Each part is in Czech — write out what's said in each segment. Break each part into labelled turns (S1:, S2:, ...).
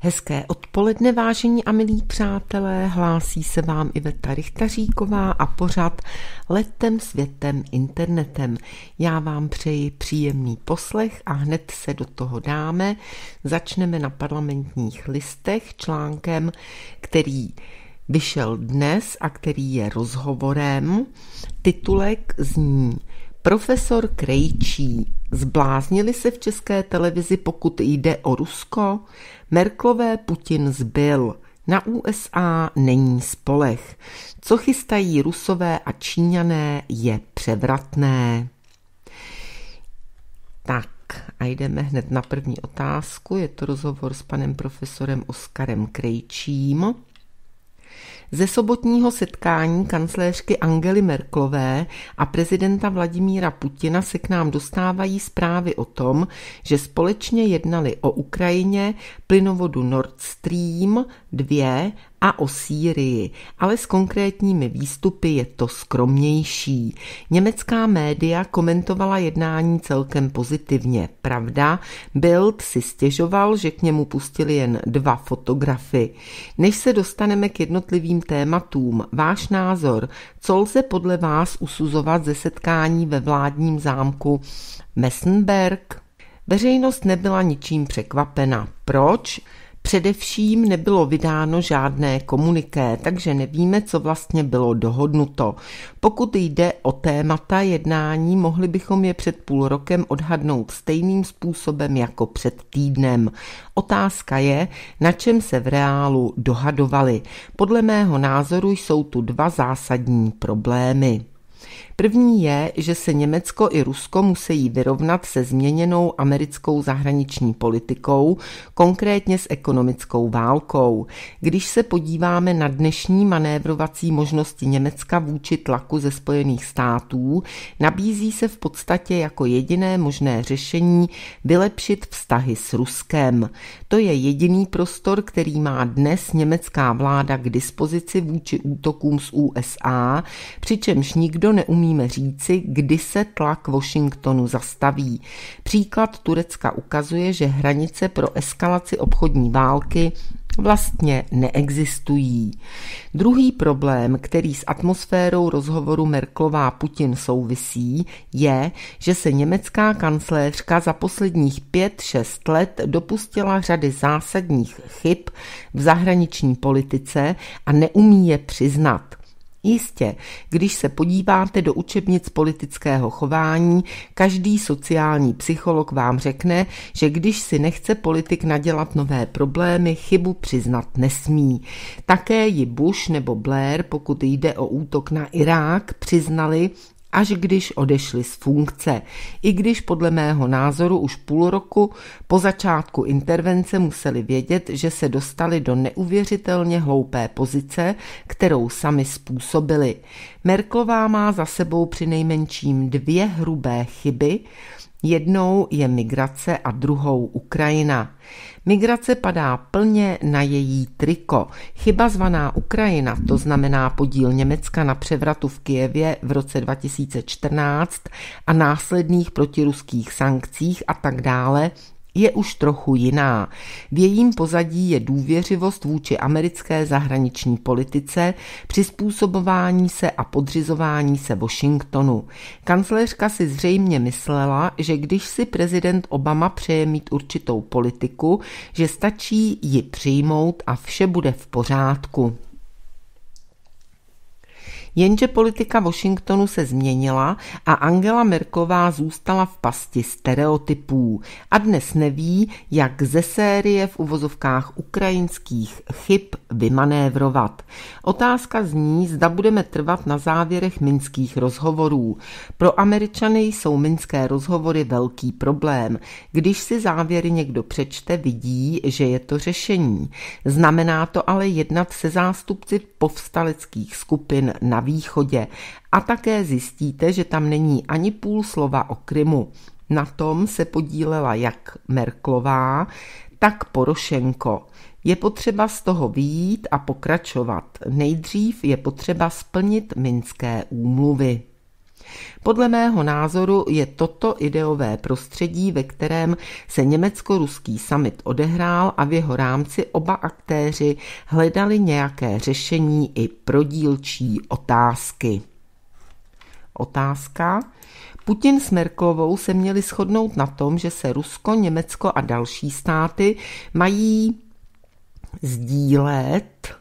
S1: Hezké odpoledne, vážení a milí přátelé, hlásí se vám Iveta Richtaříková a pořad Letem světem internetem. Já vám přeji příjemný poslech a hned se do toho dáme. Začneme na parlamentních listech článkem, který vyšel dnes a který je rozhovorem. Titulek zní Profesor Krejčí. Zbláznili se v české televizi, pokud jde o Rusko? Merklové Putin zbyl. Na USA není spolech. Co chystají rusové a číňané je převratné. Tak a jdeme hned na první otázku. Je to rozhovor s panem profesorem Oskarem Krejčím. Ze sobotního setkání kancléřky Angely Merklové a prezidenta Vladimíra Putina se k nám dostávají zprávy o tom, že společně jednali o Ukrajině, plynovodu Nord Stream 2 a o Sýrii, ale s konkrétními výstupy je to skromnější. Německá média komentovala jednání celkem pozitivně. Pravda, Bild si stěžoval, že k němu pustili jen dva fotografy. Než se dostaneme k jednotlivým tématům, váš názor, co lze podle vás usuzovat ze setkání ve vládním zámku Messenberg? Veřejnost nebyla ničím překvapena. Proč? Především nebylo vydáno žádné komuniké, takže nevíme, co vlastně bylo dohodnuto. Pokud jde o témata jednání, mohli bychom je před půl rokem odhadnout stejným způsobem jako před týdnem. Otázka je, na čem se v reálu dohadovali. Podle mého názoru jsou tu dva zásadní problémy. První je, že se Německo i Rusko musí vyrovnat se změněnou americkou zahraniční politikou, konkrétně s ekonomickou válkou. Když se podíváme na dnešní manévrovací možnosti Německa vůči tlaku ze Spojených států, nabízí se v podstatě jako jediné možné řešení vylepšit vztahy s Ruskem. To je jediný prostor, který má dnes německá vláda k dispozici vůči útokům z USA, přičemž nikdo neumí neumíme říci, kdy se tlak Washingtonu zastaví. Příklad Turecka ukazuje, že hranice pro eskalaci obchodní války vlastně neexistují. Druhý problém, který s atmosférou rozhovoru Merklová Putin souvisí, je, že se německá kancléřka za posledních 5-6 let dopustila řady zásadních chyb v zahraniční politice a neumí je přiznat. Jistě, když se podíváte do učebnic politického chování, každý sociální psycholog vám řekne, že když si nechce politik nadělat nové problémy, chybu přiznat nesmí. Také ji Bush nebo Blair, pokud jde o útok na Irák, přiznali, až když odešli z funkce, i když podle mého názoru už půl roku po začátku intervence museli vědět, že se dostali do neuvěřitelně hloupé pozice, kterou sami způsobili. Merklová má za sebou přinejmenším dvě hrubé chyby, Jednou je migrace a druhou Ukrajina. Migrace padá plně na její triko. Chyba zvaná Ukrajina, to znamená podíl Německa na převratu v Kijevě v roce 2014 a následných protiruských sankcích a tak dále, je už trochu jiná. V jejím pozadí je důvěřivost vůči americké zahraniční politice, přizpůsobování se a podřizování se Washingtonu. Kancléřka si zřejmě myslela, že když si prezident Obama přeje mít určitou politiku, že stačí ji přijmout a vše bude v pořádku. Jenže politika Washingtonu se změnila a Angela Merklová zůstala v pasti stereotypů a dnes neví, jak ze série v uvozovkách ukrajinských chyb vymanévrovat. Otázka zní, zda budeme trvat na závěrech minských rozhovorů. Pro Američany jsou minské rozhovory velký problém. Když si závěry někdo přečte, vidí, že je to řešení. Znamená to ale jednat se zástupci povstaleckých skupin na východě. A také zjistíte, že tam není ani půl slova o Krymu. Na tom se podílela jak Merklová, tak Porošenko. Je potřeba z toho výjít a pokračovat. Nejdřív je potřeba splnit minské úmluvy. Podle mého názoru je toto ideové prostředí, ve kterém se německo-ruský summit odehrál a v jeho rámci oba aktéři hledali nějaké řešení i pro dílčí otázky. Otázka. Putin s Merklovou se měli shodnout na tom, že se Rusko, Německo a další státy mají sdílet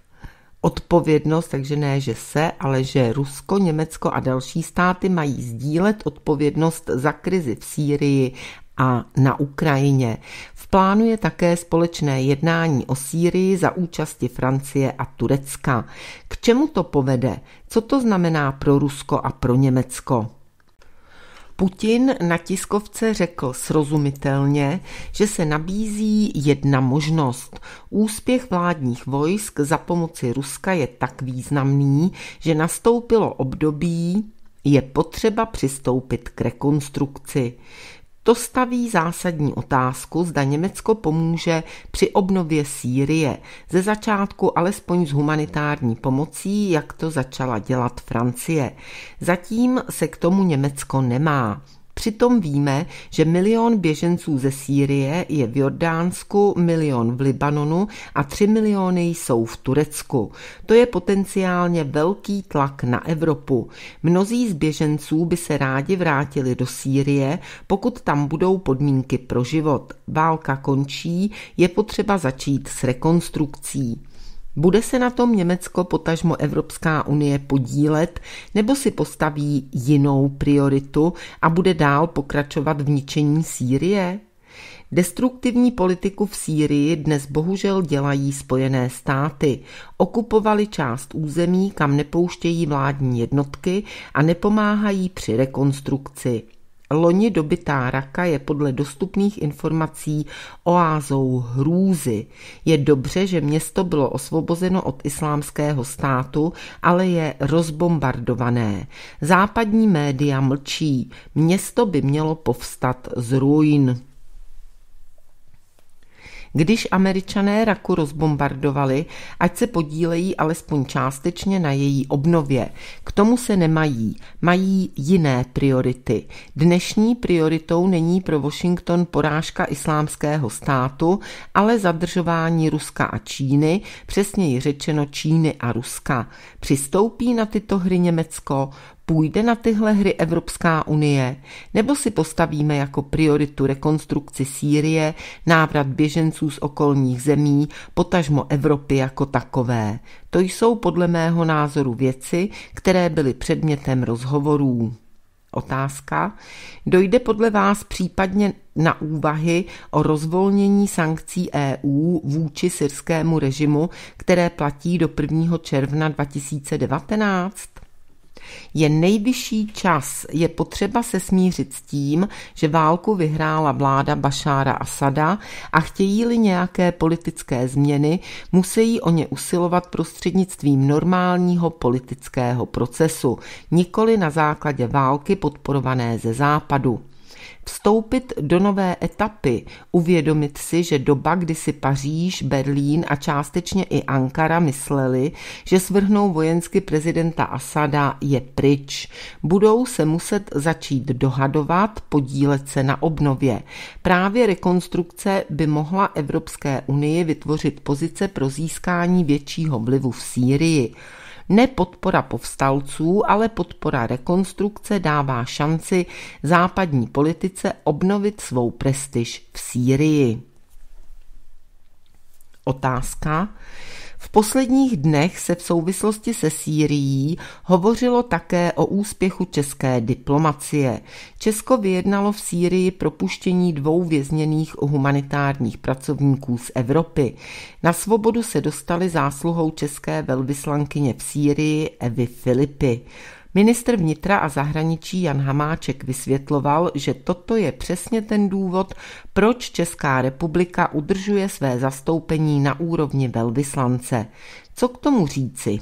S1: odpovědnost, takže ne, že se, ale že Rusko, Německo a další státy mají sdílet odpovědnost za krizi v Sýrii a na Ukrajině. V plánu je také společné jednání o Sýrii za účasti Francie a Turecka. K čemu to povede? Co to znamená pro Rusko a pro Německo? Putin na tiskovce řekl srozumitelně, že se nabízí jedna možnost. Úspěch vládních vojsk za pomoci Ruska je tak významný, že nastoupilo období, je potřeba přistoupit k rekonstrukci. To staví zásadní otázku, zda Německo pomůže při obnově Sýrie, ze začátku alespoň s humanitární pomocí, jak to začala dělat Francie. Zatím se k tomu Německo nemá. Přitom víme, že milion běženců ze Sýrie je v Jordánsku, milion v Libanonu a tři miliony jsou v Turecku. To je potenciálně velký tlak na Evropu. Mnozí z běženců by se rádi vrátili do Sýrie, pokud tam budou podmínky pro život. Válka končí, je potřeba začít s rekonstrukcí. Bude se na tom Německo potažmo Evropská unie podílet nebo si postaví jinou prioritu a bude dál pokračovat v ničení Sýrie? Destruktivní politiku v Sýrii dnes bohužel dělají Spojené státy. Okupovali část území, kam nepouštějí vládní jednotky a nepomáhají při rekonstrukci loni dobytá raka je podle dostupných informací oázou hrůzy. Je dobře, že město bylo osvobozeno od islámského státu, ale je rozbombardované. Západní média mlčí. Město by mělo povstat z ruin. Když američané Raku rozbombardovali, ať se podílejí alespoň částečně na její obnově. K tomu se nemají, mají jiné priority. Dnešní prioritou není pro Washington porážka islámského státu, ale zadržování Ruska a Číny, přesněji řečeno Číny a Ruska. Přistoupí na tyto hry Německo, Půjde na tyhle hry Evropská unie? Nebo si postavíme jako prioritu rekonstrukci Sýrie, návrat běženců z okolních zemí, potažmo Evropy jako takové? To jsou podle mého názoru věci, které byly předmětem rozhovorů. Otázka. Dojde podle vás případně na úvahy o rozvolnění sankcí EU vůči syrskému režimu, které platí do 1. června 2019? Je nejvyšší čas, je potřeba se smířit s tím, že válku vyhrála vláda Bašára Asada a chtějí-li nějaké politické změny, musí o ně usilovat prostřednictvím normálního politického procesu, nikoli na základě války podporované ze západu. Vstoupit do nové etapy, uvědomit si, že doba, kdy si Paříž, Berlín a částečně i Ankara mysleli, že svrhnou vojensky prezidenta Asada, je pryč. Budou se muset začít dohadovat, podílet se na obnově. Právě rekonstrukce by mohla Evropské unii vytvořit pozice pro získání většího vlivu v Sýrii. Ne podpora povstalců, ale podpora rekonstrukce dává šanci západní politice obnovit svou prestiž v Sýrii. Otázka, v posledních dnech se v souvislosti se Sýrií hovořilo také o úspěchu české diplomacie. Česko vyjednalo v Sýrii propuštění dvou vězněných humanitárních pracovníků z Evropy. Na svobodu se dostali zásluhou české velvyslankyně v Sýrii Evy Filipy. Ministr vnitra a zahraničí Jan Hamáček vysvětloval, že toto je přesně ten důvod, proč Česká republika udržuje své zastoupení na úrovni velvyslance. Co k tomu říci?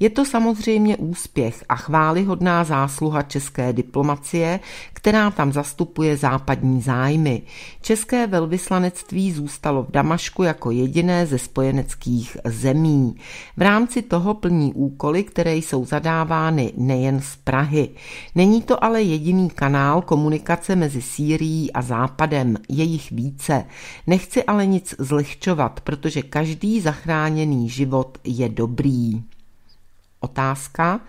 S1: Je to samozřejmě úspěch a chválihodná zásluha české diplomacie, která tam zastupuje západní zájmy. České velvyslanectví zůstalo v Damašku jako jediné ze spojeneckých zemí. V rámci toho plní úkoly, které jsou zadávány nejen z Prahy. Není to ale jediný kanál komunikace mezi Sýrií a Západem, je jich více. Nechci ale nic zlehčovat, protože každý zachráněný život je dobrý. Otázka.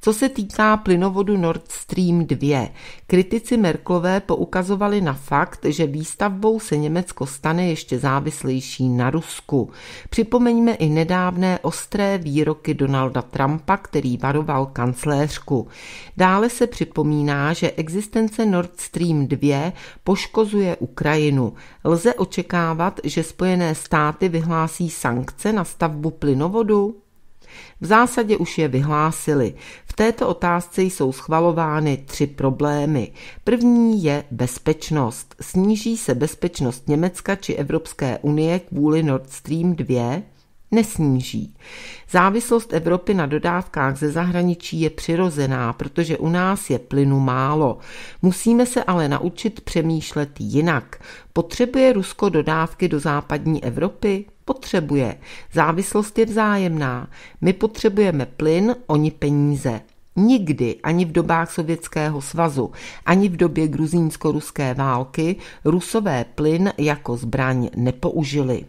S1: Co se týká plynovodu Nord Stream 2, kritici Merklové poukazovali na fakt, že výstavbou se Německo stane ještě závislejší na Rusku. Připomeňme i nedávné ostré výroky Donalda Trumpa, který varoval kancléřku. Dále se připomíná, že existence Nord Stream 2 poškozuje Ukrajinu. Lze očekávat, že Spojené státy vyhlásí sankce na stavbu plynovodu? V zásadě už je vyhlásili. V této otázce jsou schvalovány tři problémy. První je bezpečnost. Sníží se bezpečnost Německa či Evropské unie kvůli Nord Stream 2? nesníží. Závislost Evropy na dodávkách ze zahraničí je přirozená, protože u nás je plynu málo. Musíme se ale naučit přemýšlet jinak. Potřebuje Rusko dodávky do západní Evropy? potřebuje. Závislost je vzájemná. My potřebujeme plyn, oni peníze. Nikdy, ani v dobách Sovětského svazu, ani v době gruzínsko-ruské války, rusové plyn jako zbraň nepoužili.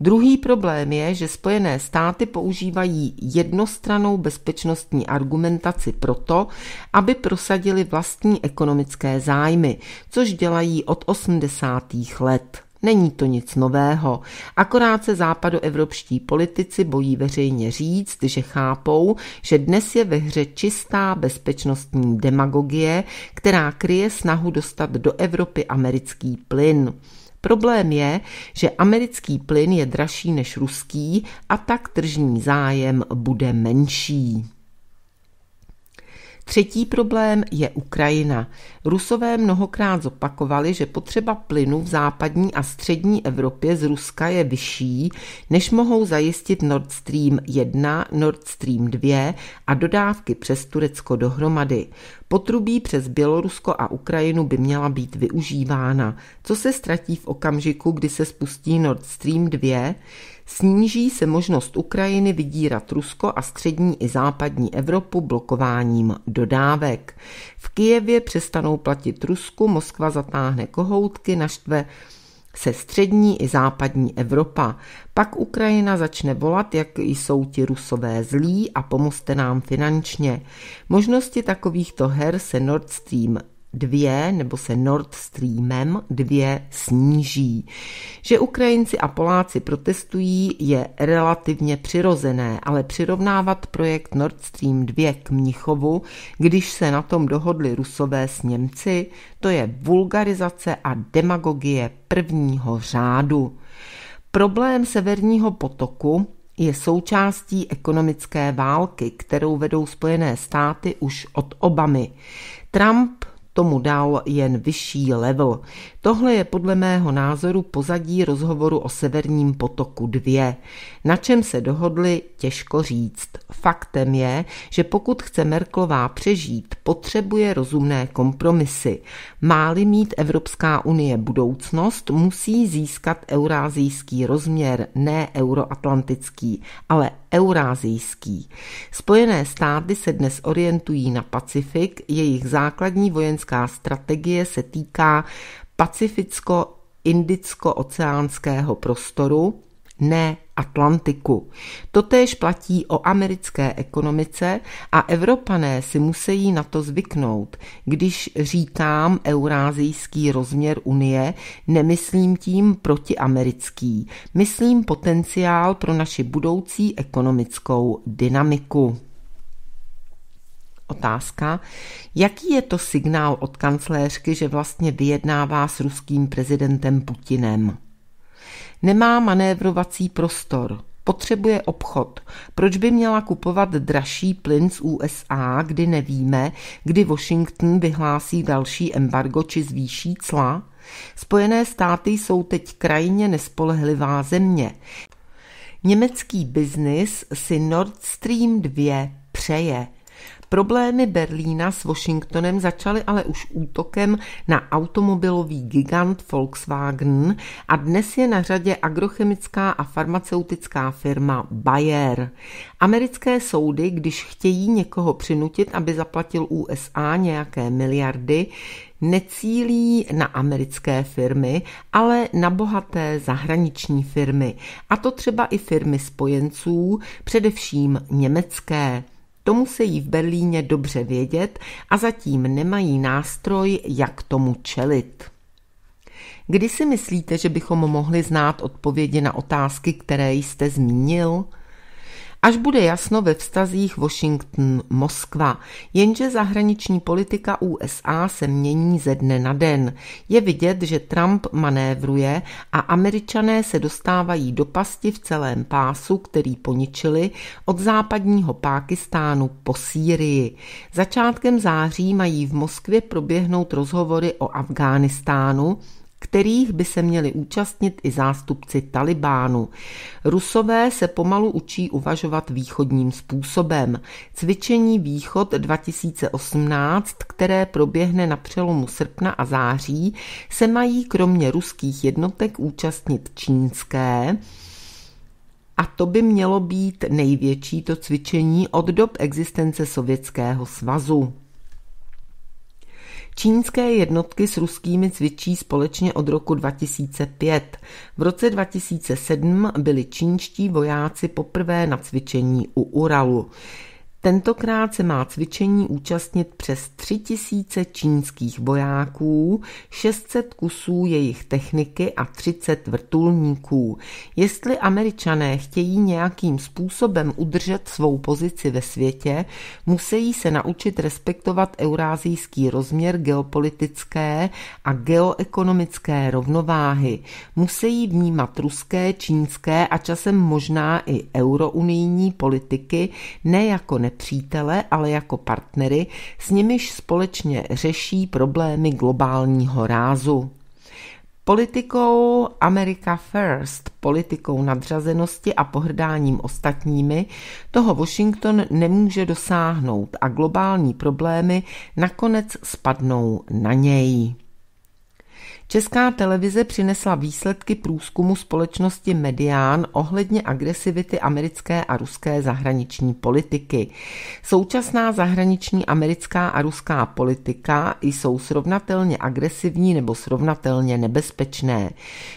S1: Druhý problém je, že Spojené státy používají jednostranou bezpečnostní argumentaci proto, aby prosadili vlastní ekonomické zájmy, což dělají od 80. let. Není to nic nového, akorát se západoevropští politici bojí veřejně říct, že chápou, že dnes je ve hře čistá bezpečnostní demagogie, která kryje snahu dostat do Evropy americký plyn. Problém je, že americký plyn je dražší než ruský a tak tržní zájem bude menší. Třetí problém je Ukrajina. Rusové mnohokrát zopakovali, že potřeba plynu v západní a střední Evropě z Ruska je vyšší, než mohou zajistit Nord Stream 1, Nord Stream 2 a dodávky přes Turecko dohromady. Potrubí přes Bělorusko a Ukrajinu by měla být využívána. Co se ztratí v okamžiku, kdy se spustí Nord Stream 2? Sníží se možnost Ukrajiny vydírat Rusko a střední i západní Evropu blokováním dodávek. V Kijevě přestanou platit Rusku, Moskva zatáhne kohoutky, naštve se střední i západní Evropa. Pak Ukrajina začne volat, jak jsou ti rusové zlí a pomozte nám finančně. Možnosti takovýchto her se Nord Stream 2 nebo se Nord Streamem 2 sníží. Že Ukrajinci a Poláci protestují je relativně přirozené, ale přirovnávat projekt Nord Stream 2 k Mnichovu, když se na tom dohodli Rusové s Němci, to je vulgarizace a demagogie prvního řádu. Problém severního potoku je součástí ekonomické války, kterou vedou Spojené státy už od Obamy. Trump tomu dal jen vyšší level. Tohle je podle mého názoru pozadí rozhovoru o severním potoku 2. Na čem se dohodli, těžko říct. Faktem je, že pokud chce Merklová přežít, potřebuje rozumné kompromisy. Máli mít Evropská unie budoucnost, musí získat eurázijský rozměr, ne euroatlantický, ale eurázijský. Spojené státy se dnes orientují na Pacifik, jejich základní vojenská strategie se týká pacificko-indicko-oceánského prostoru, ne Atlantiku. Totéž platí o americké ekonomice a Evropané si musí na to zvyknout. Když říkám eurázijský rozměr Unie, nemyslím tím protiamerický, myslím potenciál pro naši budoucí ekonomickou dynamiku. Otázka, jaký je to signál od kancléřky, že vlastně vyjednává s ruským prezidentem Putinem? Nemá manévrovací prostor, potřebuje obchod. Proč by měla kupovat dražší plyn z USA, kdy nevíme, kdy Washington vyhlásí další embargo či zvýší cla? Spojené státy jsou teď krajně nespolehlivá země. Německý biznis si Nord Stream 2 přeje. Problémy Berlína s Washingtonem začaly ale už útokem na automobilový gigant Volkswagen a dnes je na řadě agrochemická a farmaceutická firma Bayer. Americké soudy, když chtějí někoho přinutit, aby zaplatil USA nějaké miliardy, necílí na americké firmy, ale na bohaté zahraniční firmy, a to třeba i firmy spojenců, především německé. To musí v Berlíně dobře vědět a zatím nemají nástroj, jak tomu čelit. Kdy si myslíte, že bychom mohli znát odpovědi na otázky, které jste zmínil? až bude jasno ve vztazích Washington-Moskva. Jenže zahraniční politika USA se mění ze dne na den. Je vidět, že Trump manévruje a američané se dostávají do pasti v celém pásu, který poničili od západního Pákistánu po Sýrii. Začátkem září mají v Moskvě proběhnout rozhovory o Afghánistánu, kterých by se měli účastnit i zástupci Talibánu. Rusové se pomalu učí uvažovat východním způsobem. Cvičení Východ 2018, které proběhne na přelomu srpna a září, se mají kromě ruských jednotek účastnit čínské, a to by mělo být největší to cvičení od dob existence Sovětského svazu. Čínské jednotky s ruskými cvičí společně od roku 2005. V roce 2007 byli čínští vojáci poprvé na cvičení u Uralu. Tentokrát se má cvičení účastnit přes 3000 čínských vojáků, 600 kusů jejich techniky a 30 vrtulníků. Jestli američané chtějí nějakým způsobem udržet svou pozici ve světě, musí se naučit respektovat eurázijský rozměr geopolitické a geoekonomické rovnováhy. Musí vnímat ruské, čínské a časem možná i eurounijní politiky ne jako ne přítele, ale jako partnery, s nimiž společně řeší problémy globálního rázu. Politikou America First, politikou nadřazenosti a pohrdáním ostatními, toho Washington nemůže dosáhnout a globální problémy nakonec spadnou na něj. Česká televize přinesla výsledky průzkumu společnosti Medián ohledně agresivity americké a ruské zahraniční politiky. Současná zahraniční americká a ruská politika jsou srovnatelně agresivní nebo srovnatelně nebezpečné.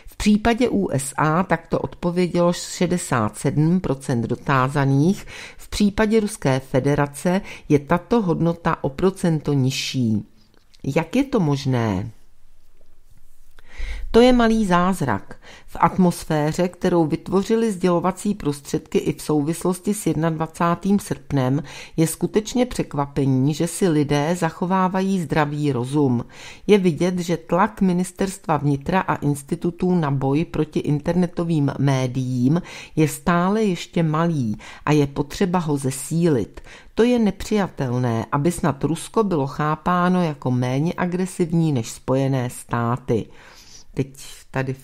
S1: V případě USA takto odpovědělo 67% dotázaných, v případě Ruské federace je tato hodnota o procento nižší. Jak je to možné? To je malý zázrak. V atmosféře, kterou vytvořili sdělovací prostředky i v souvislosti s 21. srpnem, je skutečně překvapení, že si lidé zachovávají zdravý rozum. Je vidět, že tlak ministerstva vnitra a institutů na boj proti internetovým médiím je stále ještě malý a je potřeba ho zesílit. To je nepřijatelné, aby snad Rusko bylo chápáno jako méně agresivní než Spojené státy teď tady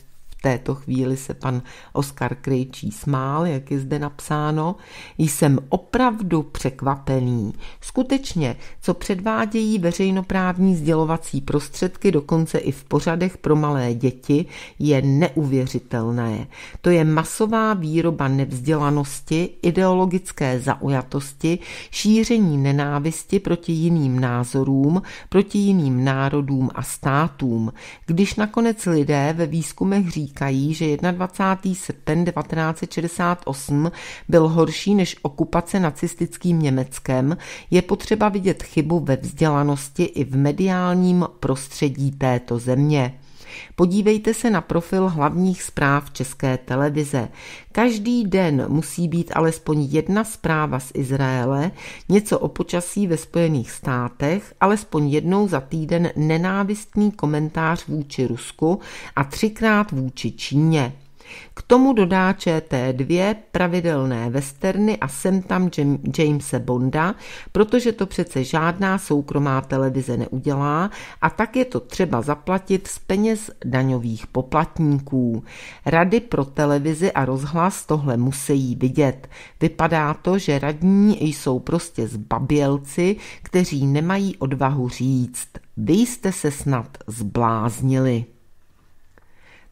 S1: této chvíli se pan Oskar Krejčí smál, jak je zde napsáno. Jsem opravdu překvapený. Skutečně, co předvádějí veřejnoprávní sdělovací prostředky, dokonce i v pořadech pro malé děti, je neuvěřitelné. To je masová výroba nevzdělanosti, ideologické zaujatosti, šíření nenávisti proti jiným názorům, proti jiným národům a státům. Když nakonec lidé ve výzkumech říkají, říkají, že 21. srpen 1968 byl horší než okupace nacistickým Německem, je potřeba vidět chybu ve vzdělanosti i v mediálním prostředí této země. Podívejte se na profil hlavních zpráv České televize. Každý den musí být alespoň jedna zpráva z Izraele, něco o počasí ve Spojených státech, alespoň jednou za týden nenávistný komentář vůči Rusku a třikrát vůči Číně. K tomu dodá ČT2 pravidelné westerny a sem tam Jamese Bonda, protože to přece žádná soukromá televize neudělá a tak je to třeba zaplatit z peněz daňových poplatníků. Rady pro televizi a rozhlas tohle musí vidět. Vypadá to, že radní jsou prostě zbabělci, kteří nemají odvahu říct. Vy jste se snad zbláznili.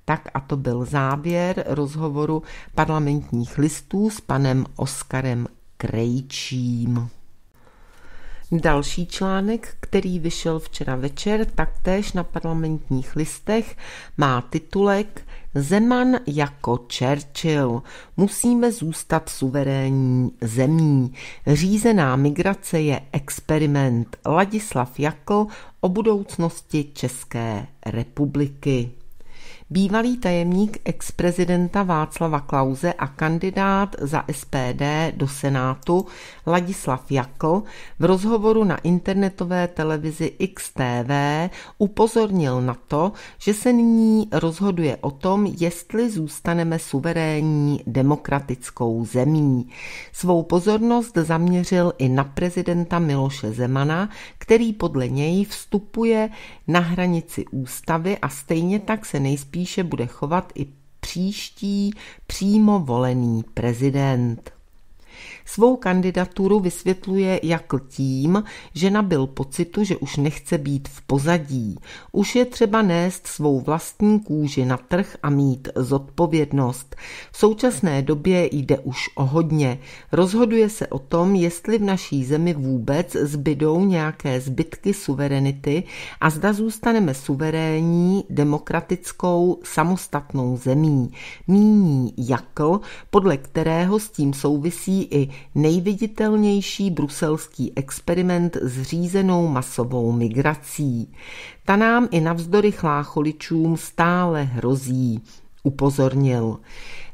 S1: Tak a to byl závěr rozhovoru parlamentních listů s panem Oskarem Krejčím. Další článek, který vyšel včera večer, taktéž na parlamentních listech, má titulek Zeman jako Churchill. Musíme zůstat suverénní zemí. Řízená migrace je experiment. Ladislav Jakl o budoucnosti České republiky bývalý tajemník ex-prezidenta Václava Klauze a kandidát za SPD do Senátu Ladislav Jakl v rozhovoru na internetové televizi XTV upozornil na to, že se nyní rozhoduje o tom, jestli zůstaneme suverénní demokratickou zemí. Svou pozornost zaměřil i na prezidenta Miloše Zemana, který podle něj vstupuje na hranici ústavy a stejně tak se nejspíš spíše bude chovat i příští přímo volený prezident. Svou kandidaturu vysvětluje jak tím, že nabil pocitu, že už nechce být v pozadí. Už je třeba nést svou vlastní kůži na trh a mít zodpovědnost. V současné době jde už o hodně. Rozhoduje se o tom, jestli v naší zemi vůbec zbydou nějaké zbytky suverenity a zda zůstaneme suverénní, demokratickou, samostatnou zemí. Míní Jakl, podle kterého s tím souvisí i nejviditelnější bruselský experiment s řízenou masovou migrací. Ta nám i navzdory chlácholičům stále hrozí, upozornil.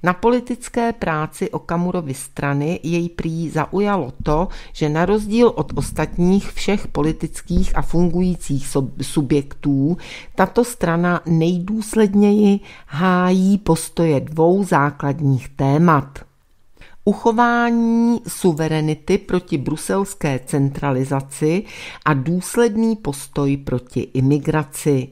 S1: Na politické práci o Kamurovi strany jej prý zaujalo to, že na rozdíl od ostatních všech politických a fungujících subjektů, tato strana nejdůsledněji hájí postoje dvou základních témat. Uchování suverenity proti bruselské centralizaci a důsledný postoj proti imigraci.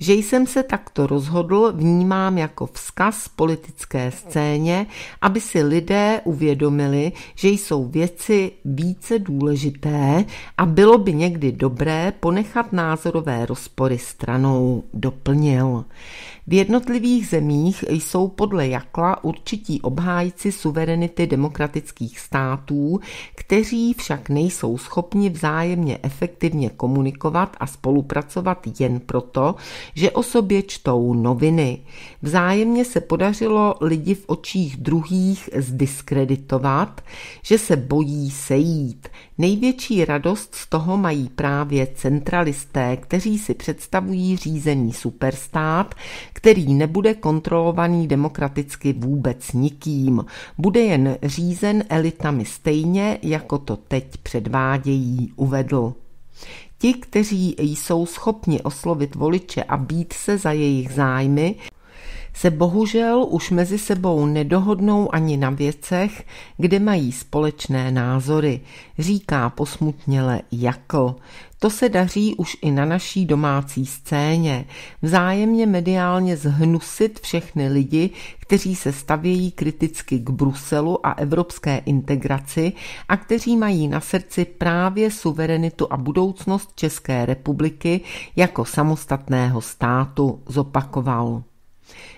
S1: Že jsem se takto rozhodl, vnímám jako vzkaz politické scéně, aby si lidé uvědomili, že jsou věci více důležité a bylo by někdy dobré ponechat názorové rozpory stranou, doplnil. V jednotlivých zemích jsou podle Jakla určití obhájci suverenity demokratických států, kteří však nejsou schopni vzájemně efektivně komunikovat a spolupracovat jen proto, že o sobě čtou noviny. Vzájemně se podařilo lidi v očích druhých zdiskreditovat, že se bojí sejít. Největší radost z toho mají právě centralisté, kteří si představují řízení superstát, který nebude kontrolovaný demokraticky vůbec nikým. Bude jen řízen elitami stejně, jako to teď předvádějí, uvedl. Ti, kteří jsou schopni oslovit voliče a být se za jejich zájmy, se bohužel už mezi sebou nedohodnou ani na věcech, kde mají společné názory, říká posmutněle Jakl. To se daří už i na naší domácí scéně. Vzájemně mediálně zhnusit všechny lidi, kteří se stavějí kriticky k Bruselu a evropské integraci a kteří mají na srdci právě suverenitu a budoucnost České republiky jako samostatného státu, zopakoval.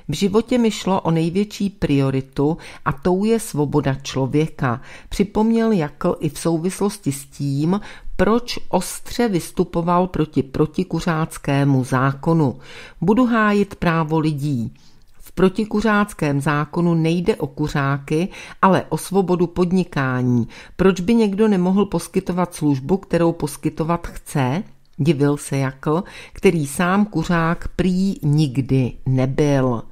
S1: V životě mi šlo o největší prioritu a tou je svoboda člověka, připomněl Jakl i v souvislosti s tím, proč ostře vystupoval proti protikuřáckému zákonu. Budu hájit právo lidí. V protikuřáckém zákonu nejde o kuřáky, ale o svobodu podnikání. Proč by někdo nemohl poskytovat službu, kterou poskytovat chce? Divil se Jakl, který sám kuřák prý nikdy nebyl.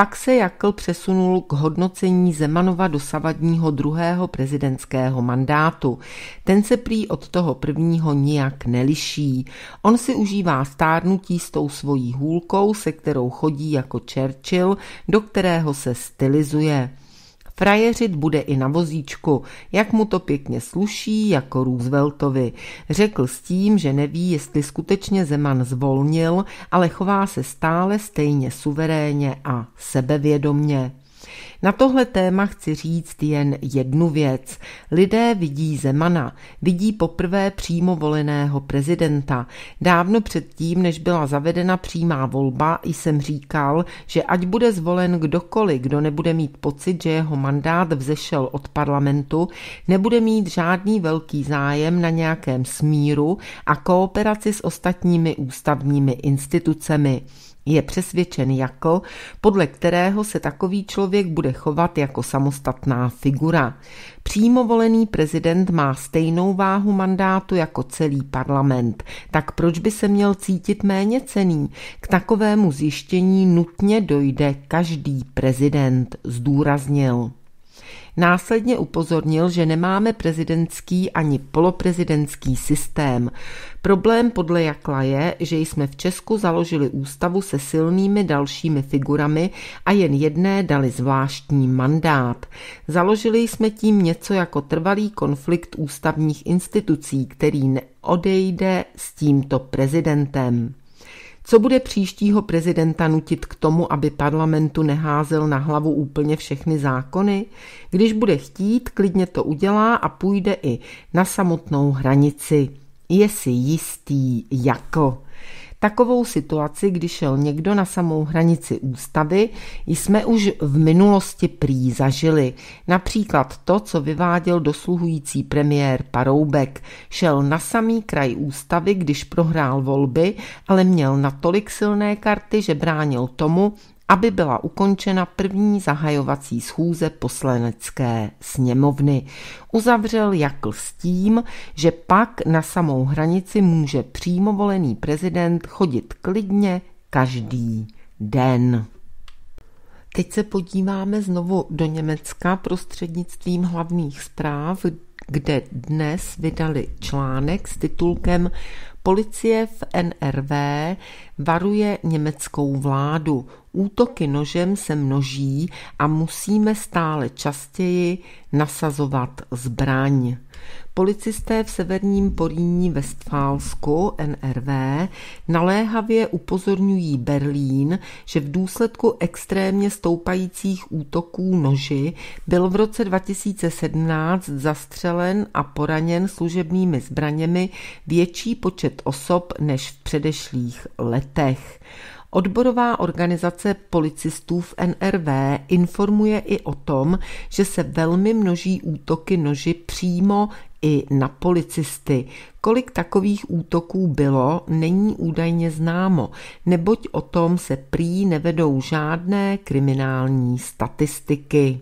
S1: Pak se Jakl přesunul k hodnocení Zemanova dosavadního druhého prezidentského mandátu. Ten se prý od toho prvního nijak neliší. On si užívá stárnutí s tou svojí hůlkou, se kterou chodí jako Churchill, do kterého se stylizuje. Frajeřit bude i na vozíčku, jak mu to pěkně sluší, jako Rooseveltovi. Řekl s tím, že neví, jestli skutečně Zeman zvolnil, ale chová se stále stejně suverénně a sebevědomně. Na tohle téma chci říct jen jednu věc. Lidé vidí Zemana, vidí poprvé přímo voleného prezidenta. Dávno předtím, než byla zavedena přímá volba, jsem říkal, že ať bude zvolen kdokoliv, kdo nebude mít pocit, že jeho mandát vzešel od parlamentu, nebude mít žádný velký zájem na nějakém smíru a kooperaci s ostatními ústavními institucemi je přesvědčen jako, podle kterého se takový člověk bude chovat jako samostatná figura. Přímo volený prezident má stejnou váhu mandátu jako celý parlament, tak proč by se měl cítit méně cený? K takovému zjištění nutně dojde každý prezident, zdůraznil. Následně upozornil, že nemáme prezidentský ani poloprezidentský systém. Problém podle Jakla je, že jsme v Česku založili ústavu se silnými dalšími figurami a jen jedné dali zvláštní mandát. Založili jsme tím něco jako trvalý konflikt ústavních institucí, který neodejde s tímto prezidentem. Co bude příštího prezidenta nutit k tomu, aby parlamentu neházel na hlavu úplně všechny zákony? Když bude chtít, klidně to udělá a půjde i na samotnou hranici. Je si jistý jako. Takovou situaci, když šel někdo na samou hranici ústavy, jsme už v minulosti prý zažili. Například to, co vyváděl dosluhující premiér Paroubek. Šel na samý kraj ústavy, když prohrál volby, ale měl natolik silné karty, že bránil tomu, aby byla ukončena první zahajovací schůze poslanecké sněmovny. Uzavřel Jakl s tím, že pak na samou hranici může přímo volený prezident chodit klidně každý den. Teď se podíváme znovu do Německa prostřednictvím hlavních zpráv, kde dnes vydali článek s titulkem Policie v NRV varuje německou vládu. Útoky nožem se množí a musíme stále častěji nasazovat zbraň. Policisté v severním Poríní Westfálsku NRV naléhavě upozorňují Berlín, že v důsledku extrémně stoupajících útoků noži byl v roce 2017 zastřelen a poraněn služebními zbraněmi větší počet osob než v předešlých letech letech. Odborová organizace policistů v NRV informuje i o tom, že se velmi množí útoky noži přímo i na policisty. Kolik takových útoků bylo, není údajně známo, neboť o tom se prý nevedou žádné kriminální statistiky.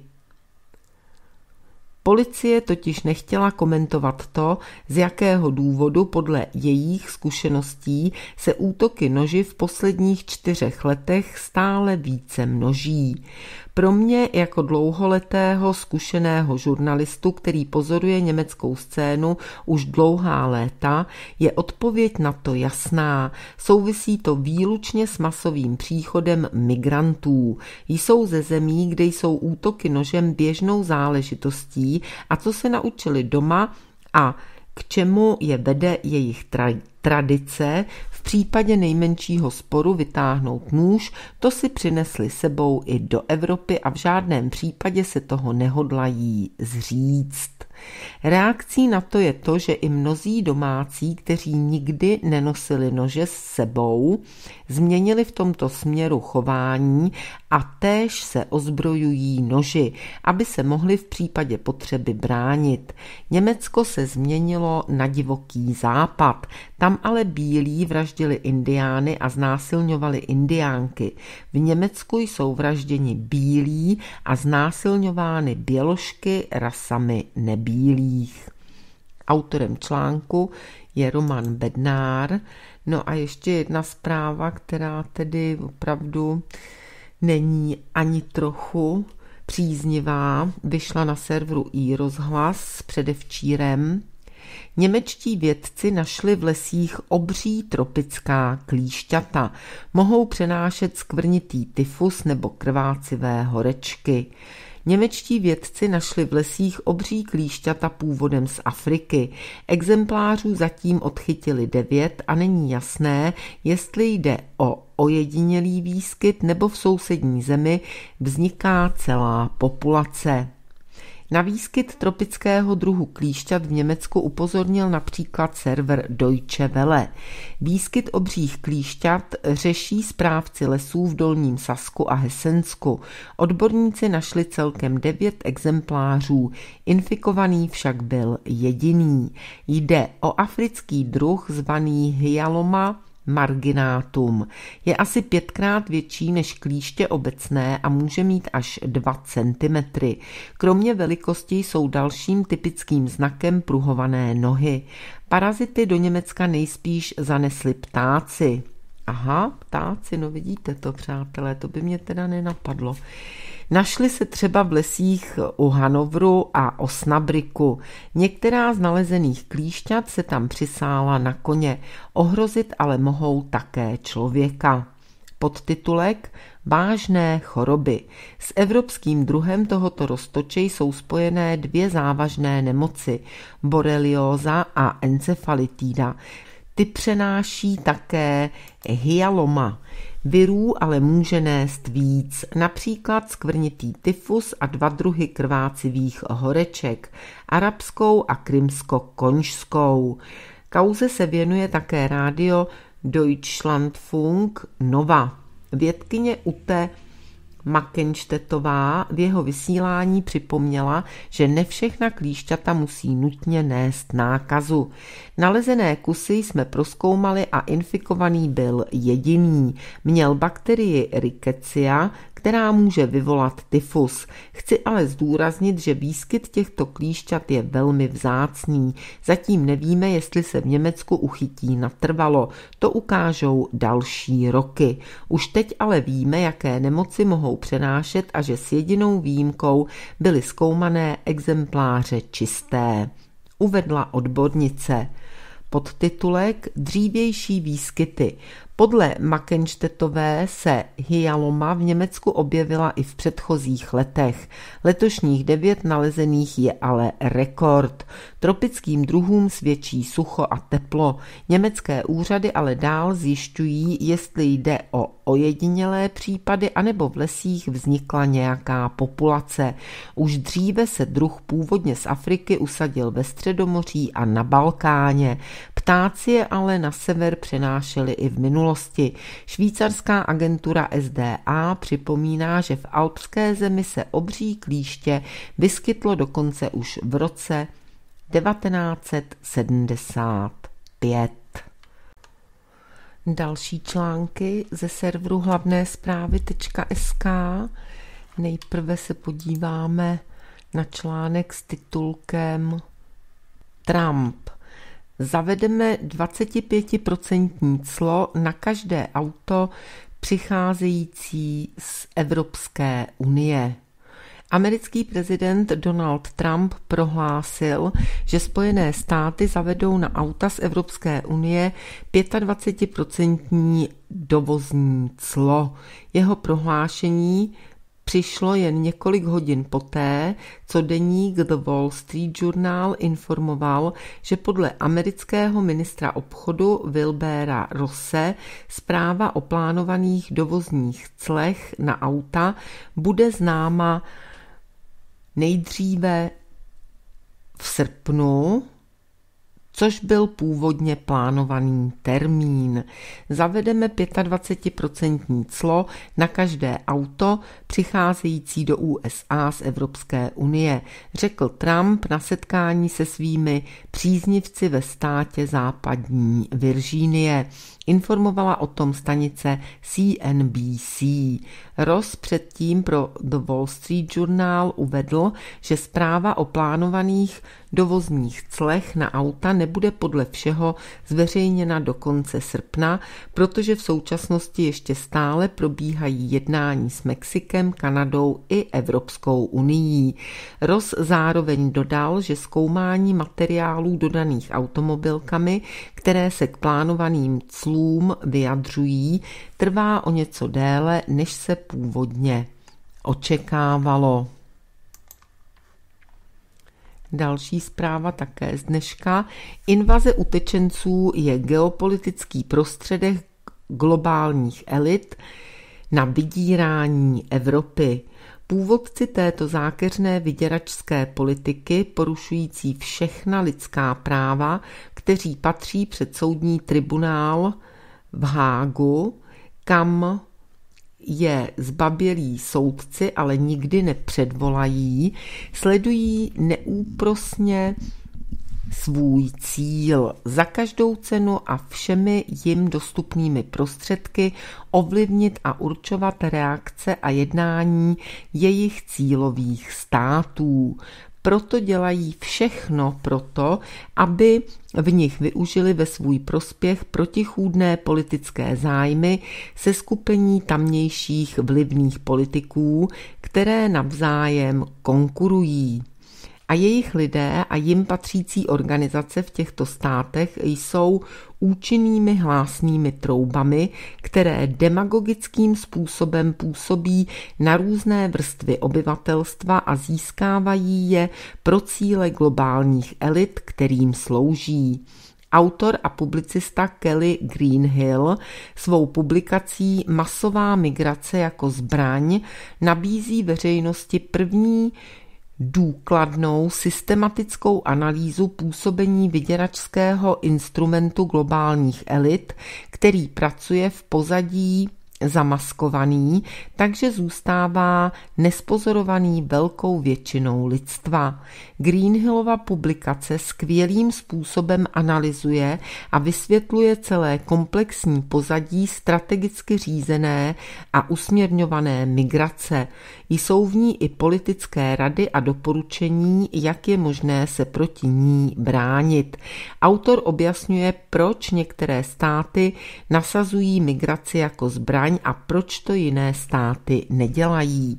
S1: Policie totiž nechtěla komentovat to, z jakého důvodu podle jejich zkušeností se útoky noži v posledních čtyřech letech stále více množí. Pro mě jako dlouholetého zkušeného žurnalistu, který pozoruje německou scénu už dlouhá léta, je odpověď na to jasná. Souvisí to výlučně s masovým příchodem migrantů. Jsou ze zemí, kde jsou útoky nožem běžnou záležitostí a co se naučili doma a k čemu je vede jejich tra- tradice, případě nejmenšího sporu vytáhnout nůž, to si přinesli sebou i do Evropy a v žádném případě se toho nehodlají zříct. Reakcí na to je to, že i mnozí domácí, kteří nikdy nenosili nože s sebou, změnili v tomto směru chování a též se ozbrojují noži, aby se mohli v případě potřeby bránit. Německo se změnilo na divoký západ. Tam ale bílí vraždili indiány a znásilňovali indiánky. V Německu jsou vražděni bílí a znásilňovány běložky rasami nebílí bílých. Autorem článku je Roman Bednár. No a ještě jedna zpráva, která tedy opravdu není ani trochu příznivá, vyšla na serveru i rozhlas předevčírem. Němečtí vědci našli v lesích obří tropická klíšťata. Mohou přenášet skvrnitý tyfus nebo krvácivé horečky. Němečtí vědci našli v lesích obří klíšťata původem z Afriky. Exemplářů zatím odchytili devět a není jasné, jestli jde o ojedinělý výskyt nebo v sousední zemi vzniká celá populace. Na výskyt tropického druhu klíšťat v Německu upozornil například server Deutsche Welle. Výskyt obřích klíšťat řeší správci lesů v Dolním Sasku a Hesensku. Odborníci našli celkem devět exemplářů, infikovaný však byl jediný. Jde o africký druh zvaný hyaloma marginátum. Je asi pětkrát větší než klíště obecné a může mít až 2 cm. Kromě velikosti jsou dalším typickým znakem pruhované nohy. Parazity do Německa nejspíš zanesli ptáci. Aha, ptáci, no vidíte to, přátelé, to by mě teda nenapadlo. Našli se třeba v lesích u Hanovru a Osnabriku. Některá z nalezených klíšťat se tam přisála na koně. Ohrozit ale mohou také člověka. Podtitulek Vážné choroby. S evropským druhem tohoto roztoče jsou spojené dvě závažné nemoci, borelioza a encefalitída. Ty přenáší také hyaloma virů ale může nést víc, například skvrnitý tyfus a dva druhy krvácivých horeček, arabskou a krymsko-konžskou. Kauze se věnuje také rádio Deutschlandfunk Nova. Vědkyně UTE Makenštetová v jeho vysílání připomněla, že ne všechna klíšťata musí nutně nést nákazu. Nalezené kusy jsme proskoumali a infikovaný byl jediný. Měl bakterii rickettsia která může vyvolat tyfus. Chci ale zdůraznit, že výskyt těchto klíšťat je velmi vzácný. Zatím nevíme, jestli se v Německu uchytí natrvalo. To ukážou další roky. Už teď ale víme, jaké nemoci mohou přenášet a že s jedinou výjimkou byly zkoumané exempláře čisté. Uvedla odbornice podtitulek Dřívější výskyty. Podle Makenštetové se hyaloma v Německu objevila i v předchozích letech. Letošních devět nalezených je ale rekord. Tropickým druhům svědčí sucho a teplo. Německé úřady ale dál zjišťují, jestli jde o ojedinělé případy anebo v lesích vznikla nějaká populace. Už dříve se druh původně z Afriky usadil ve Středomoří a na Balkáně. Ptáci ale na sever přenášeli i v minulosti. Švýcarská agentura SDA připomíná, že v alpské zemi se obří klíště vyskytlo dokonce už v roce 1975. Další články ze serveru hlavné zprávy.sk. Nejprve se podíváme na článek s titulkem Trump zavedeme 25% clo na každé auto přicházející z Evropské unie. Americký prezident Donald Trump prohlásil, že Spojené státy zavedou na auta z Evropské unie 25% dovozní clo. Jeho prohlášení přišlo jen několik hodin poté, co deník The Wall Street Journal informoval, že podle amerického ministra obchodu Wilbera Rosse zpráva o plánovaných dovozních clech na auta bude známa nejdříve v srpnu což byl původně plánovaný termín. Zavedeme 25% clo na každé auto přicházející do USA z Evropské unie, řekl Trump na setkání se svými příznivci ve státě západní Virginie informovala o tom stanice CNBC. Ross předtím pro The Wall Street Journal uvedl, že zpráva o plánovaných dovozních clech na auta nebude podle všeho zveřejněna do konce srpna, protože v současnosti ještě stále probíhají jednání s Mexikem, Kanadou i Evropskou unii. Ross zároveň dodal, že zkoumání materiálů dodaných automobilkami, které se k plánovaným clům slům vyjadřují, trvá o něco déle, než se původně očekávalo. Další zpráva také z dneška. Invaze utečenců je geopolitický prostředek globálních elit na vydírání Evropy. Původci této zákeřné vyděračské politiky, porušující všechna lidská práva, kteří patří před soudní tribunál, v Hágu, kam je zbabělí soudci, ale nikdy nepředvolají, sledují neúprosně svůj cíl za každou cenu a všemi jim dostupnými prostředky ovlivnit a určovat reakce a jednání jejich cílových států proto dělají všechno proto, aby v nich využili ve svůj prospěch protichůdné politické zájmy se skupení tamnějších vlivných politiků, které navzájem konkurují a jejich lidé a jim patřící organizace v těchto státech jsou účinnými hlásnými troubami, které demagogickým způsobem působí na různé vrstvy obyvatelstva a získávají je pro cíle globálních elit, kterým slouží. Autor a publicista Kelly Greenhill svou publikací Masová migrace jako zbraň nabízí veřejnosti první důkladnou systematickou analýzu působení vyděračského instrumentu globálních elit, který pracuje v pozadí zamaskovaný, takže zůstává nespozorovaný velkou většinou lidstva. Greenhillova publikace skvělým způsobem analyzuje a vysvětluje celé komplexní pozadí strategicky řízené a usměrňované migrace, jsou v ní i politické rady a doporučení, jak je možné se proti ní bránit. Autor objasňuje, proč některé státy nasazují migraci jako zbraň a proč to jiné státy nedělají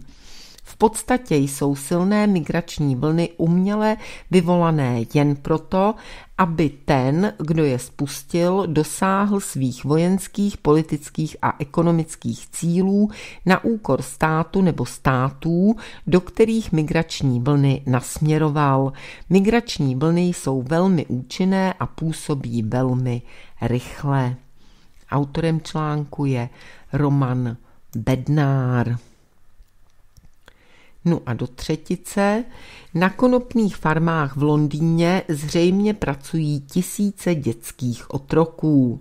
S1: podstatě jsou silné migrační vlny uměle vyvolané jen proto, aby ten, kdo je spustil, dosáhl svých vojenských, politických a ekonomických cílů na úkor státu nebo států, do kterých migrační vlny nasměroval. Migrační vlny jsou velmi účinné a působí velmi rychle. Autorem článku je Roman Bednár. No a do třetice, na konopných farmách v Londýně zřejmě pracují tisíce dětských otroků.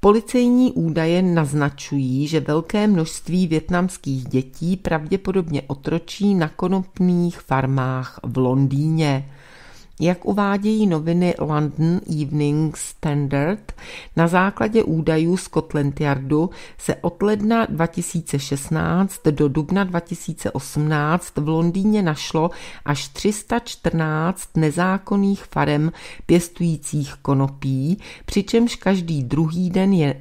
S1: Policejní údaje naznačují, že velké množství větnamských dětí pravděpodobně otročí na konopných farmách v Londýně. Jak uvádějí noviny London Evening Standard, na základě údajů Scotland Yardu se od ledna 2016 do dubna 2018 v Londýně našlo až 314 nezákonných farem pěstujících konopí, přičemž každý druhý den je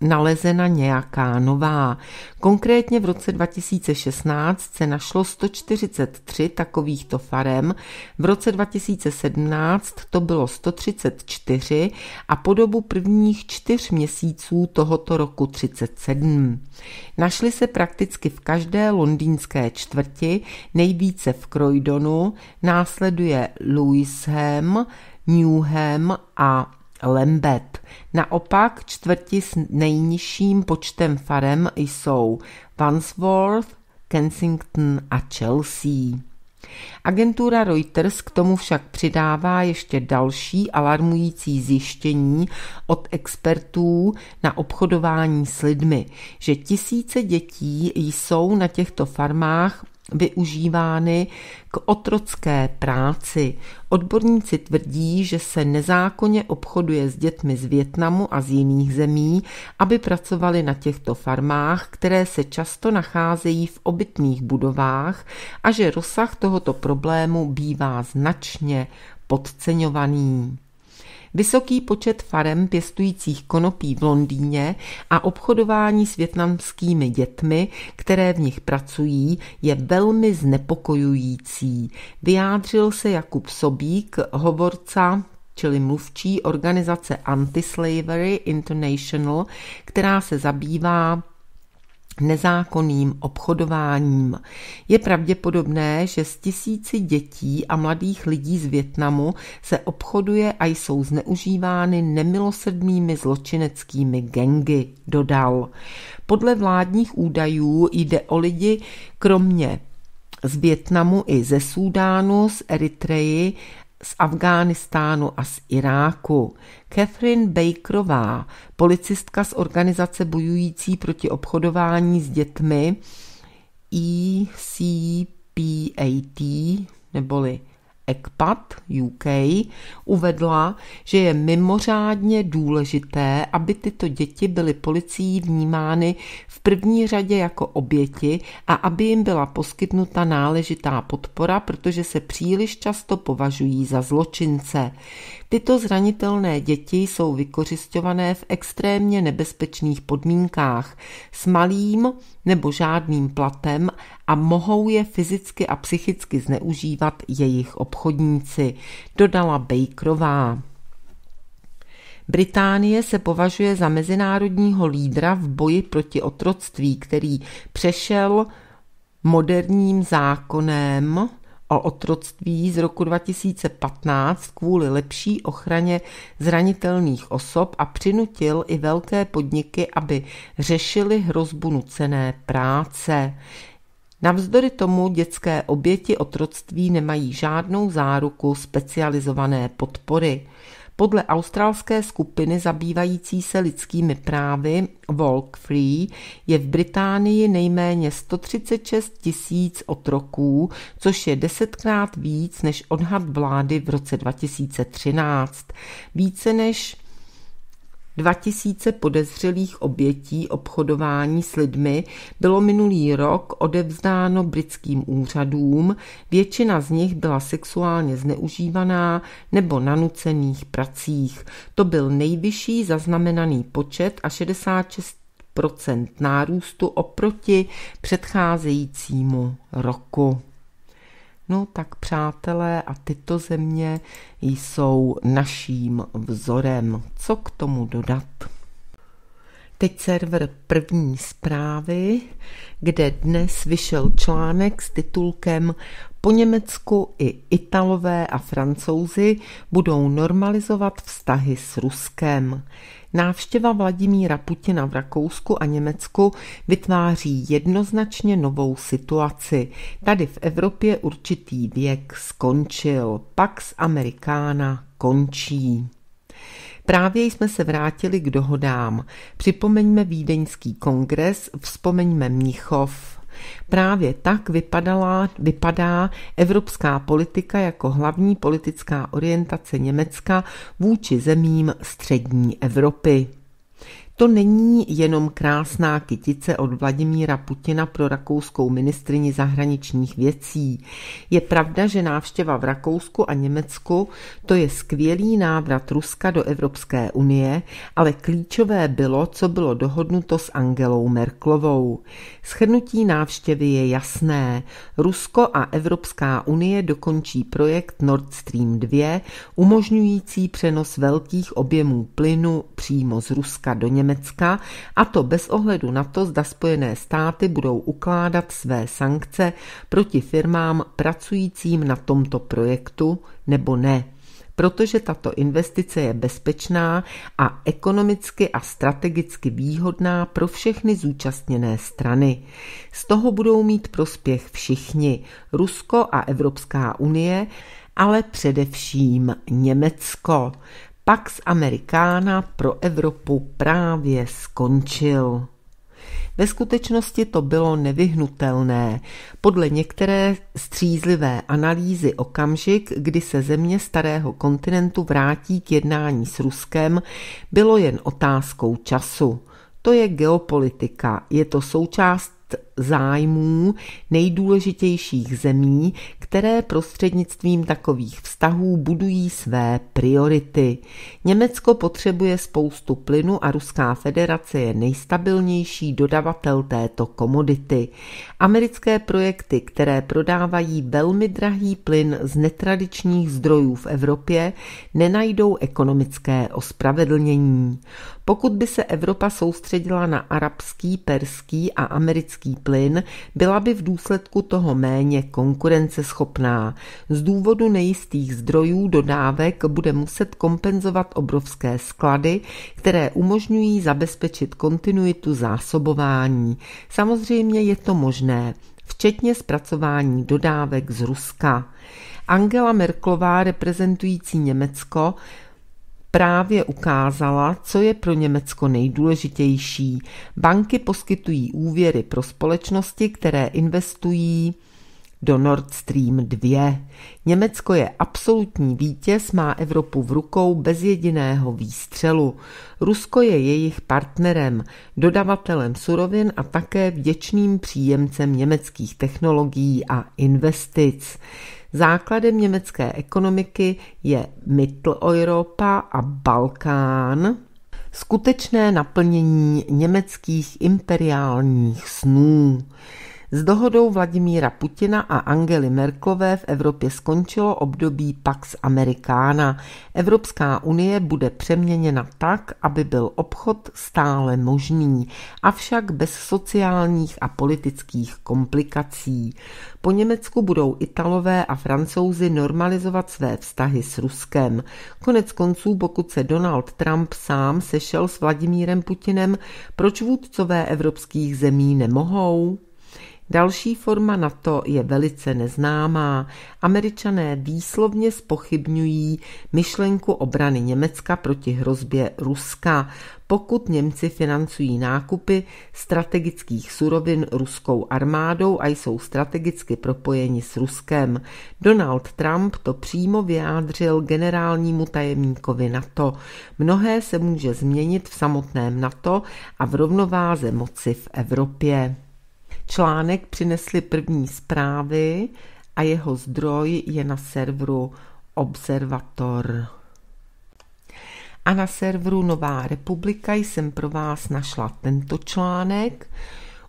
S1: nalezena nějaká nová. Konkrétně v roce 2016 se našlo 143 takovýchto farem, v roce 2017 to bylo 134 a po dobu prvních čtyř měsíců tohoto roku 37. Našly se prakticky v každé londýnské čtvrti, nejvíce v Croydonu, následuje Lewisham, Newham a Lembet. Naopak čtvrti s nejnižším počtem farem jsou Wandsworth, Kensington a Chelsea. Agentura Reuters k tomu však přidává ještě další alarmující zjištění od expertů na obchodování s lidmi, že tisíce dětí jsou na těchto farmách využívány k otrocké práci. Odborníci tvrdí, že se nezákonně obchoduje s dětmi z Větnamu a z jiných zemí, aby pracovali na těchto farmách, které se často nacházejí v obytných budovách a že rozsah tohoto problému bývá značně podceňovaný. Vysoký počet farem pěstujících konopí v Londýně a obchodování s větnamskými dětmi, které v nich pracují, je velmi znepokojující. Vyjádřil se Jakub Sobík, hovorca čili mluvčí organizace Anti-Slavery International, která se zabývá nezákonným obchodováním. Je pravděpodobné, že z tisíci dětí a mladých lidí z Větnamu se obchoduje a jsou zneužívány nemilosrdnými zločineckými gengy, dodal. Podle vládních údajů jde o lidi kromě z Větnamu i ze Súdánu, z Eritreji z Afghánistánu a z Iráku. Catherine Bakerová, policistka z organizace bojující proti obchodování s dětmi ECPAT, neboli ECPAT UK uvedla, že je mimořádně důležité, aby tyto děti byly policií vnímány v první řadě jako oběti a aby jim byla poskytnuta náležitá podpora, protože se příliš často považují za zločince. Tyto zranitelné děti jsou vykořišťované v extrémně nebezpečných podmínkách s malým nebo žádným platem a mohou je fyzicky a psychicky zneužívat jejich obchodníci, dodala Bakerová. Británie se považuje za mezinárodního lídra v boji proti otroctví, který přešel moderním zákonem o otroctví z roku 2015 kvůli lepší ochraně zranitelných osob a přinutil i velké podniky, aby řešili hrozbu nucené práce. Navzdory tomu dětské oběti otroctví nemají žádnou záruku specializované podpory. Podle australské skupiny zabývající se lidskými právy Walk Free je v Británii nejméně 136 tisíc otroků, což je desetkrát víc než odhad vlády v roce 2013. Více než 2000 podezřelých obětí obchodování s lidmi bylo minulý rok odevzdáno britským úřadům, většina z nich byla sexuálně zneužívaná nebo na nucených pracích. To byl nejvyšší zaznamenaný počet a 66 nárůstu oproti předcházejícímu roku. No tak přátelé a tyto země jsou naším vzorem. Co k tomu dodat? Teď server první zprávy, kde dnes vyšel článek s titulkem po Německu i Italové a Francouzi budou normalizovat vztahy s Ruskem. Návštěva Vladimíra Putina v Rakousku a Německu vytváří jednoznačně novou situaci. Tady v Evropě určitý věk skončil, Pax Americana končí. Právě jsme se vrátili k dohodám. Připomeňme Vídeňský kongres, vzpomeňme Mnichov. Právě tak vypadala, vypadá evropská politika jako hlavní politická orientace Německa vůči zemím střední Evropy. To není jenom krásná kytice od Vladimíra Putina pro rakouskou ministrini zahraničních věcí. Je pravda, že návštěva v Rakousku a Německu to je skvělý návrat Ruska do Evropské unie, ale klíčové bylo, co bylo dohodnuto s Angelou Merklovou. Schrnutí návštěvy je jasné. Rusko a Evropská unie dokončí projekt Nord Stream 2, umožňující přenos velkých objemů plynu přímo z Ruska do Německa. Německa, a to bez ohledu na to, zda Spojené státy budou ukládat své sankce proti firmám pracujícím na tomto projektu nebo ne protože tato investice je bezpečná a ekonomicky a strategicky výhodná pro všechny zúčastněné strany. Z toho budou mít prospěch všichni, Rusko a Evropská unie, ale především Německo. Pax Americana pro Evropu právě skončil. Ve skutečnosti to bylo nevyhnutelné. Podle některé střízlivé analýzy okamžik, kdy se země starého kontinentu vrátí k jednání s Ruskem, bylo jen otázkou času. To je geopolitika, je to součást zájmů nejdůležitějších zemí, které prostřednictvím takových vztahů budují své priority. Německo potřebuje spoustu plynu a Ruská federace je nejstabilnější dodavatel této komodity. Americké projekty, které prodávají velmi drahý plyn z netradičních zdrojů v Evropě, nenajdou ekonomické ospravedlnění. Pokud by se Evropa soustředila na arabský, perský a americký plyn, byla by v důsledku toho méně konkurenceschopná. Z důvodu nejistých zdrojů dodávek bude muset kompenzovat obrovské sklady, které umožňují zabezpečit kontinuitu zásobování. Samozřejmě je to možné, včetně zpracování dodávek z Ruska. Angela Merklová, reprezentující Německo, právě ukázala, co je pro Německo nejdůležitější. Banky poskytují úvěry pro společnosti, které investují do Nord Stream 2. Německo je absolutní vítěz, má Evropu v rukou bez jediného výstřelu. Rusko je jejich partnerem, dodavatelem surovin a také vděčným příjemcem německých technologií a investic. Základem německé ekonomiky je Mitteleuropa a Balkán, skutečné naplnění německých imperiálních snů. S dohodou Vladimíra Putina a Angely Merklové v Evropě skončilo období Pax Americana. Evropská unie bude přeměněna tak, aby byl obchod stále možný, avšak bez sociálních a politických komplikací. Po Německu budou Italové a Francouzi normalizovat své vztahy s Ruskem. Konec konců, pokud se Donald Trump sám sešel s Vladimírem Putinem, proč vůdcové evropských zemí nemohou? Další forma na to je velice neznámá. Američané výslovně spochybňují myšlenku obrany Německa proti hrozbě Ruska, pokud Němci financují nákupy strategických surovin ruskou armádou a jsou strategicky propojeni s Ruskem. Donald Trump to přímo vyjádřil generálnímu tajemníkovi NATO. Mnohé se může změnit v samotném NATO a v rovnováze moci v Evropě. Článek přinesly první zprávy a jeho zdroj je na serveru Observator. A na serveru Nová republika jsem pro vás našla tento článek.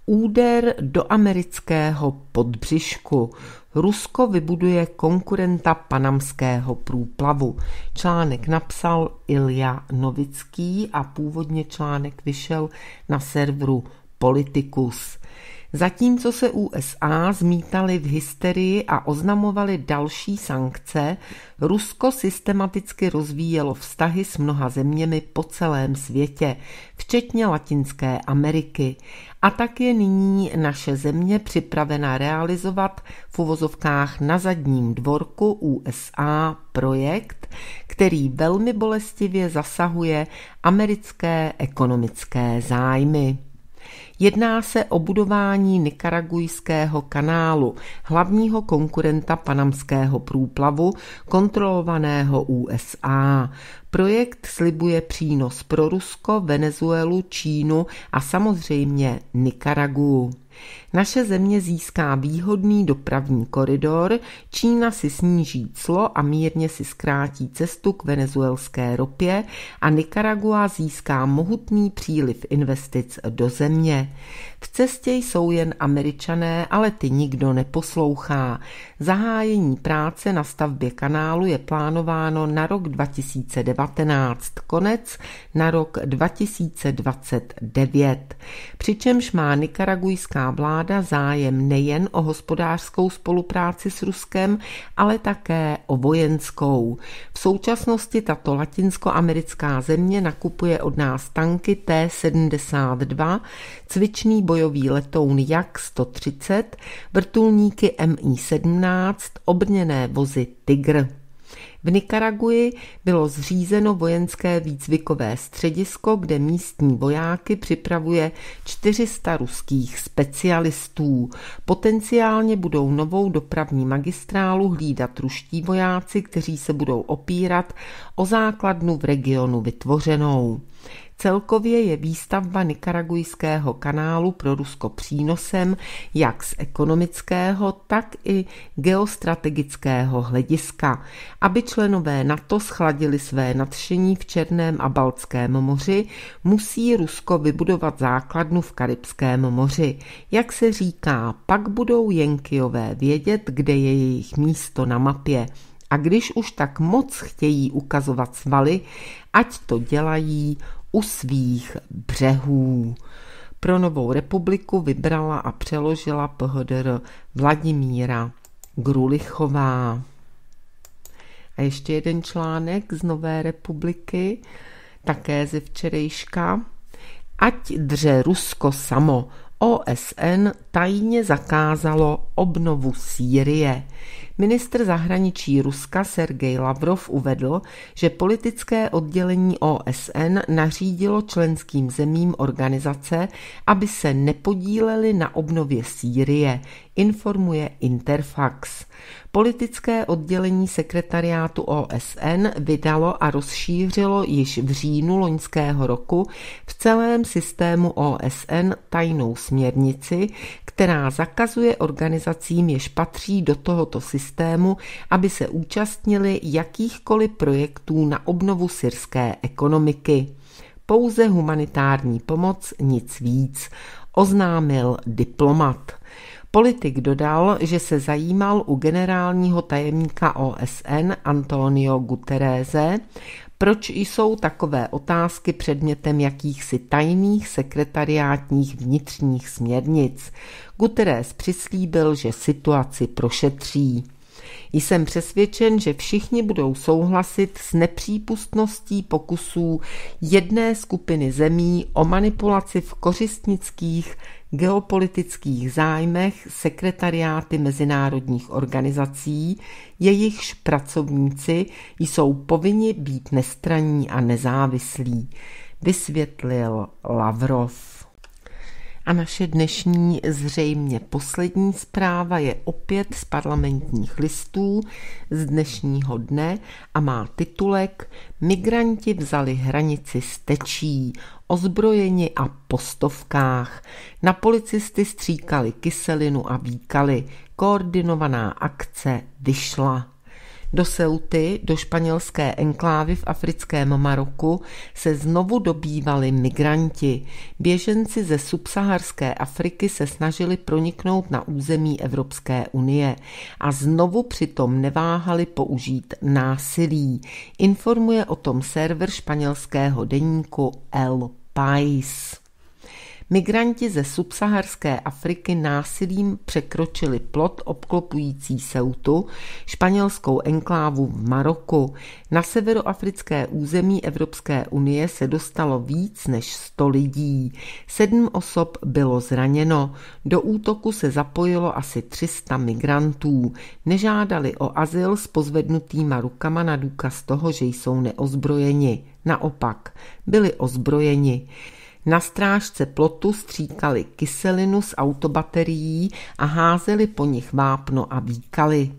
S1: Úder do amerického podbřišku. Rusko vybuduje konkurenta panamského průplavu. Článek napsal Ilja Novický a původně článek vyšel na serveru Politicus zatímco se USA zmítali v hysterii a oznamovali další sankce, Rusko systematicky rozvíjelo vztahy s mnoha zeměmi po celém světě, včetně Latinské Ameriky. A tak je nyní naše země připravena realizovat v uvozovkách na zadním dvorku USA projekt, který velmi bolestivě zasahuje americké ekonomické zájmy. Jedná se o budování Nikaragujského kanálu, hlavního konkurenta panamského průplavu, kontrolovaného USA. Projekt slibuje přínos pro Rusko, Venezuelu, Čínu a samozřejmě Nikaragu. Naše země získá výhodný dopravní koridor, Čína si sníží clo a mírně si zkrátí cestu k venezuelské ropě a Nicaragua získá mohutný příliv investic do země. V cestě jsou jen američané, ale ty nikdo neposlouchá. Zahájení práce na stavbě kanálu je plánováno na rok 2019, konec na rok 2029. Přičemž má nikaragujská vláda vláda zájem nejen o hospodářskou spolupráci s Ruskem, ale také o vojenskou. V současnosti tato latinskoamerická země nakupuje od nás tanky T-72, cvičný bojový letoun Jak-130, vrtulníky Mi-17, obrněné vozy Tigr. V Nikaraguji bylo zřízeno vojenské výcvikové středisko, kde místní vojáky připravuje 400 ruských specialistů. Potenciálně budou novou dopravní magistrálu hlídat ruští vojáci, kteří se budou opírat o základnu v regionu vytvořenou. Celkově je výstavba nikaragujského kanálu pro Rusko přínosem jak z ekonomického, tak i geostrategického hlediska. Aby členové NATO schladili své nadšení v Černém a Baltském moři, musí Rusko vybudovat základnu v Karibském moři. Jak se říká, pak budou Jenkyové vědět, kde je jejich místo na mapě. A když už tak moc chtějí ukazovat svaly, ať to dělají u svých břehů. Pro Novou republiku vybrala a přeložila pohodr Vladimíra Grulichová. A ještě jeden článek z Nové republiky, také ze včerejška. Ať dře Rusko samo, OSN tajně zakázalo obnovu Sýrie. Ministr zahraničí Ruska Sergej Lavrov uvedl, že politické oddělení OSN nařídilo členským zemím organizace, aby se nepodíleli na obnově Sýrie, informuje Interfax. Politické oddělení sekretariátu OSN vydalo a rozšířilo již v říjnu loňského roku v celém systému OSN tajnou směrnici, která zakazuje organizacím, jež patří do tohoto systému, aby se účastnili jakýchkoliv projektů na obnovu syrské ekonomiky. Pouze humanitární pomoc, nic víc, oznámil diplomat. Politik dodal, že se zajímal u generálního tajemníka OSN Antonio Guterreze, proč jsou takové otázky předmětem jakýchsi tajných sekretariátních vnitřních směrnic. Guterres přislíbil, že situaci prošetří. Jsem přesvědčen, že všichni budou souhlasit s nepřípustností pokusů jedné skupiny zemí o manipulaci v kořistnických geopolitických zájmech sekretariáty mezinárodních organizací, jejichž pracovníci jsou povinni být nestraní a nezávislí, vysvětlil Lavrov. A naše dnešní zřejmě poslední zpráva je opět z parlamentních listů z dnešního dne a má titulek Migranti vzali hranici stečí ozbrojeni a po stovkách. Na policisty stříkali kyselinu a výkali. Koordinovaná akce vyšla. Do Seuty, do španělské enklávy v africkém Maroku, se znovu dobývali migranti. Běženci ze subsaharské Afriky se snažili proniknout na území Evropské unie a znovu přitom neváhali použít násilí. Informuje o tom server španělského deníku El Pais. Migranti ze subsaharské Afriky násilím překročili plot obklopující Seutu, španělskou enklávu v Maroku. Na severoafrické území Evropské unie se dostalo víc než 100 lidí. Sedm osob bylo zraněno. Do útoku se zapojilo asi 300 migrantů. Nežádali o azyl s pozvednutýma rukama na důkaz toho, že jsou neozbrojeni. Naopak, byli ozbrojeni. Na strážce plotu stříkali kyselinu z autobaterií a házeli po nich vápno a výkali.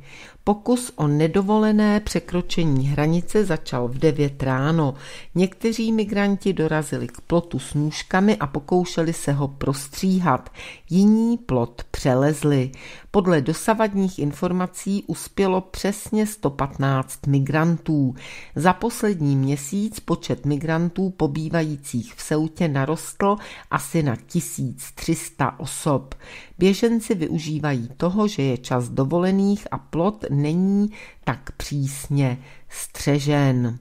S1: Pokus o nedovolené překročení hranice začal v 9 ráno. Někteří migranti dorazili k plotu s nůžkami a pokoušeli se ho prostříhat. Jiní plot přelezli. Podle dosavadních informací uspělo přesně 115 migrantů. Za poslední měsíc počet migrantů pobývajících v Seutě narostl asi na 1300 osob. Běženci využívají toho, že je čas dovolených a plot není tak přísně střežen.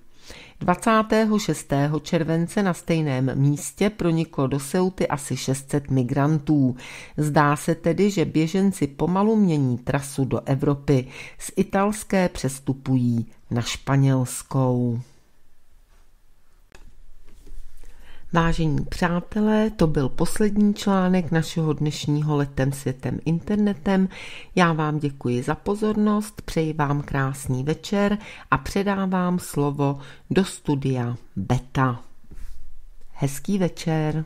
S1: 26. července na stejném místě proniklo do Seuty asi 600 migrantů. Zdá se tedy, že běženci pomalu mění trasu do Evropy. Z italské přestupují na španělskou. Vážení přátelé, to byl poslední článek našeho dnešního letem světem internetem. Já vám děkuji za pozornost, přeji vám krásný večer a předávám slovo do studia Beta. Hezký večer.